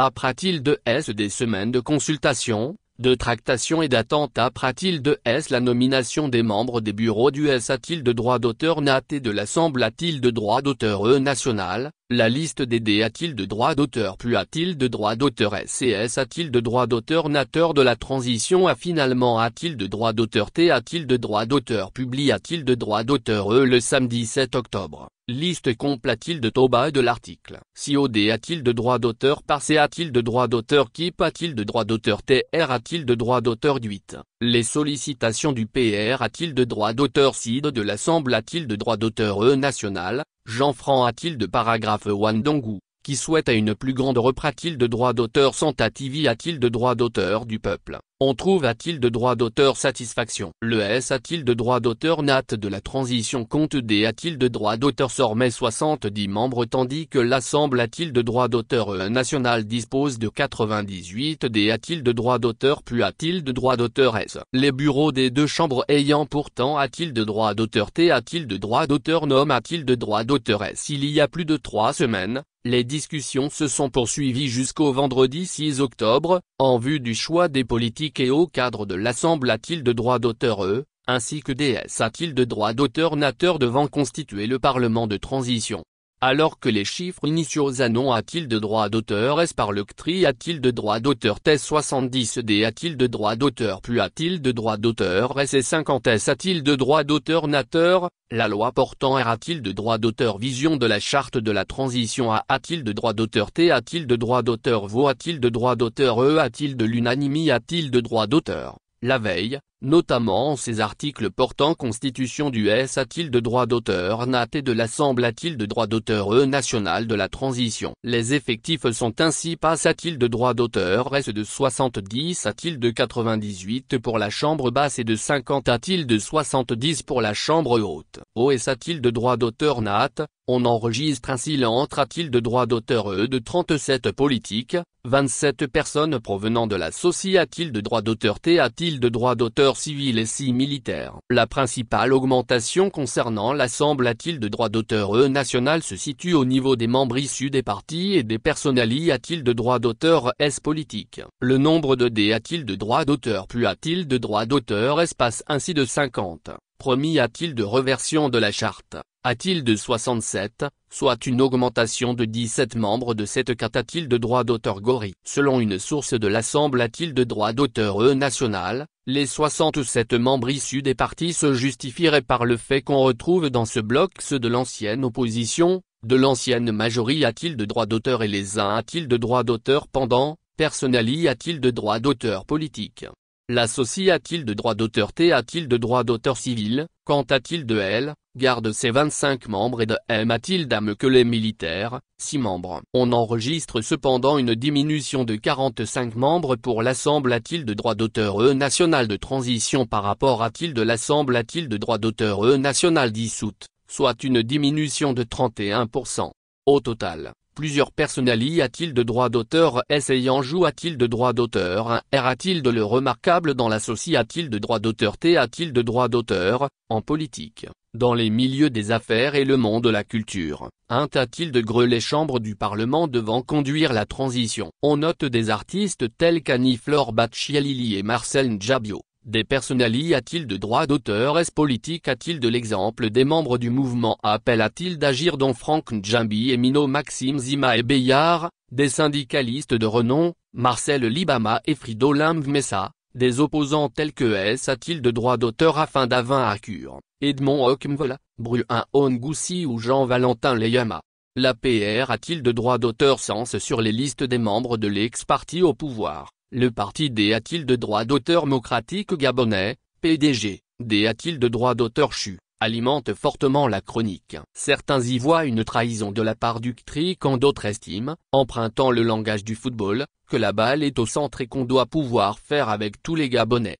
A t il de S des semaines de consultation, de tractation et d'attente après t il de S la nomination des membres des bureaux du S A-t-il de droit d'auteur NAT et de l'Assemblée A-t-il de droit d'auteur E national la liste des D a-t-il de droit d'auteur plus a-t-il de droit d'auteur S a-t-il de droit d'auteur nateur de la transition a finalement a-t-il de droit d'auteur T a-t-il de droit d'auteur publie a-t-il de droit d'auteur E le samedi 7 octobre, liste complète-il de Toba de l'article. Si OD a-t-il de droit d'auteur par C a-t-il de droit d'auteur KIP a-t-il de droit d'auteur TR a-t-il de droit d'auteur 8 les sollicitations du PR a-t-il de droit d'auteur CID de l'Assemblée a-t-il de droit d'auteur E national, Jean-Franc a-t-il de paragraphe dongu qui souhaite à une plus grande reprat-il de droit d'auteur Santa TV a-t-il de droit d'auteur du peuple on trouve a-t-il de droit d'auteur satisfaction Le S a-t-il de droit d'auteur nat de la transition compte D a-t-il de droit d'auteur sort 70 membres tandis que l'Assemblée a-t-il de droit d'auteur E national dispose de 98 D a-t-il de droit d'auteur plus a-t-il de droit d'auteur S Les bureaux des deux chambres ayant pourtant a-t-il de droit d'auteur T a-t-il de droit d'auteur Nom a-t-il de droit d'auteur S Il y a plus de trois semaines, les discussions se sont poursuivies jusqu'au vendredi 6 octobre, en vue du choix des politiques et au cadre de l'Assemblée a-t-il de droit d'auteur E, ainsi que a-t-il de droit d'auteur nateurs devant constituer le Parlement de transition. Alors que les chiffres initiaux Zanon a-t-il de droit d'auteur S par le tri a-t-il de droit d'auteur T70D a-t-il de droit d'auteur PU a-t-il de droit d'auteur et 50 s a-t-il de droit d'auteur Nateur La loi portant R a-t-il de droit d'auteur Vision de la charte de la transition A a-t-il de droit d'auteur T a-t-il de droit d'auteur VO a-t-il de droit d'auteur E a-t-il de l'unanimie a-t-il de droit d'auteur La veille, notamment ces articles portant constitution du S a-t-il de droit d'auteur NAT et de l'Assemble a-t-il de droit d'auteur E national de la transition. Les effectifs sont ainsi passés a-t-il de droit d'auteur S de 70 a-t-il de 98 pour la chambre basse et de 50 a-t-il de 70 pour la chambre haute. OS a-t-il de droit d'auteur NAT, on enregistre ainsi l'entre a-t-il de droit d'auteur E de 37 politiques, 27 personnes provenant de la société a-t-il de droit d'auteur T a-t-il de droit d'auteur civil et si militaire La principale augmentation concernant l'Assemblée a t il de droits d'auteur E national se situe au niveau des membres issus des partis et des personnalités a-t-il de droits d'auteur S politique. Le nombre de D a-t-il de droits d'auteur plus a-t-il de droits d'auteur S passe ainsi de 50. Promis a-t-il de reversion de la charte a-t-il de 67, soit une augmentation de 17 membres de cette carte il de droit d'auteur Gori. Selon une source de l'Assemblée il de droit d'auteur E national, les 67 membres issus des partis se justifieraient par le fait qu'on retrouve dans ce bloc ceux de l'ancienne opposition, de l'ancienne majorité il de droit d'auteur et les uns a-t-il de droit d'auteur pendant, a t a-t-il de droit d'auteur politique. L'associé a-t-il de droit d'auteur T a-t-il de droit d'auteur civil Quant à t il de L Garde ses 25 membres et de M a-t-il d'âme que les militaires 6 membres. On enregistre cependant une diminution de 45 membres pour l'Assemble a-t-il de droit d'auteur E national de transition par rapport à t il de l'Assemble a-t-il de droit d'auteur E national dissoute, soit une diminution de 31%. Au total, Plusieurs personnalités a-t-il de droit d'auteur Essayant joue a-t-il de droit d'auteur R a-t-il de le remarquable dans l'associé a-t-il de droit d'auteur T a-t-il de droit d'auteur En politique, dans les milieux des affaires et le monde de la culture, un a-t-il de greux les chambres du Parlement devant conduire la transition On note des artistes tels quannie flor Batchialili et Marcel Njabio. Des personnalités a-t-il de droit d'auteur Est-ce politique A-t-il de l'exemple des membres du mouvement Appel a-t-il d'agir dont Franck Njambi et Mino Maxime Zima et Beyard, des syndicalistes de renom, Marcel Libama et Frido Messa, des opposants tels que S a-t-il de droit d'auteur afin d'Avin cure, Edmond Ockmvola, Bruin Ongoussi ou Jean-Valentin Leyama La PR a-t-il de droit d'auteur sens sur les listes des membres de l'ex-parti au pouvoir le parti des a-t-il de droit d'auteur mocratique gabonais, PDG, des a-t-il de droit d'auteur CHU, alimente fortement la chronique. Certains y voient une trahison de la part du CTRI quand d'autres estiment, empruntant le langage du football, que la balle est au centre et qu'on doit pouvoir faire avec tous les Gabonais.